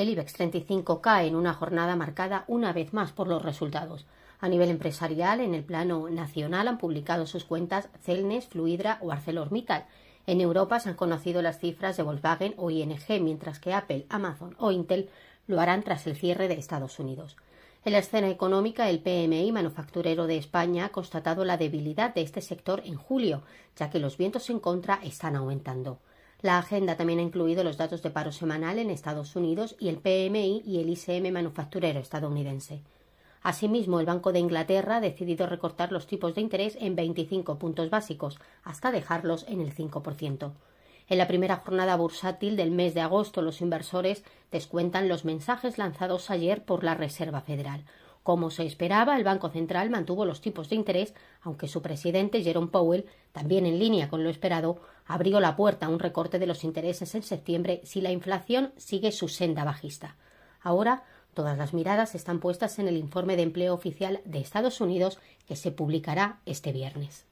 El IBEX 35 cae en una jornada marcada una vez más por los resultados. A nivel empresarial, en el plano nacional han publicado sus cuentas Celnes, Fluidra o ArcelorMittal. En Europa se han conocido las cifras de Volkswagen o ING, mientras que Apple, Amazon o Intel lo harán tras el cierre de Estados Unidos. En la escena económica, el PMI manufacturero de España ha constatado la debilidad de este sector en julio, ya que los vientos en contra están aumentando. La agenda también ha incluido los datos de paro semanal en Estados Unidos y el PMI y el ICM manufacturero estadounidense. Asimismo, el Banco de Inglaterra ha decidido recortar los tipos de interés en 25 puntos básicos, hasta dejarlos en el 5%. En la primera jornada bursátil del mes de agosto, los inversores descuentan los mensajes lanzados ayer por la Reserva Federal. Como se esperaba, el Banco Central mantuvo los tipos de interés, aunque su presidente, Jerome Powell, también en línea con lo esperado, abrió la puerta a un recorte de los intereses en septiembre si la inflación sigue su senda bajista. Ahora, todas las miradas están puestas en el informe de empleo oficial de Estados Unidos que se publicará este viernes.